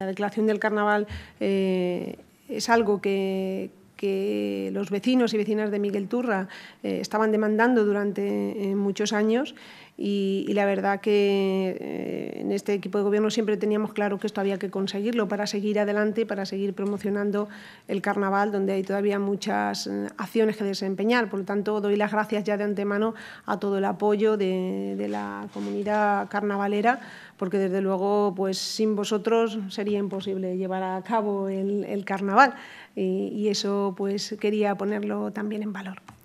La declaración del carnaval eh, es algo que, los vecinos y vecinas de Miguel Turra eh, estaban demandando durante eh, muchos años y, la verdad que eh, en este equipo de gobierno siempre teníamos claro que esto había que conseguirlo para seguir adelante, para seguir promocionando el carnaval, donde hay todavía muchas eh, acciones que desempeñar. Por lo tanto, doy las gracias ya de antemano a todo el apoyo de, la comunidad carnavalera, porque desde luego, pues sin vosotros sería imposible llevar a cabo el, carnaval. Y, y eso, pues quería ponerlo también en valor.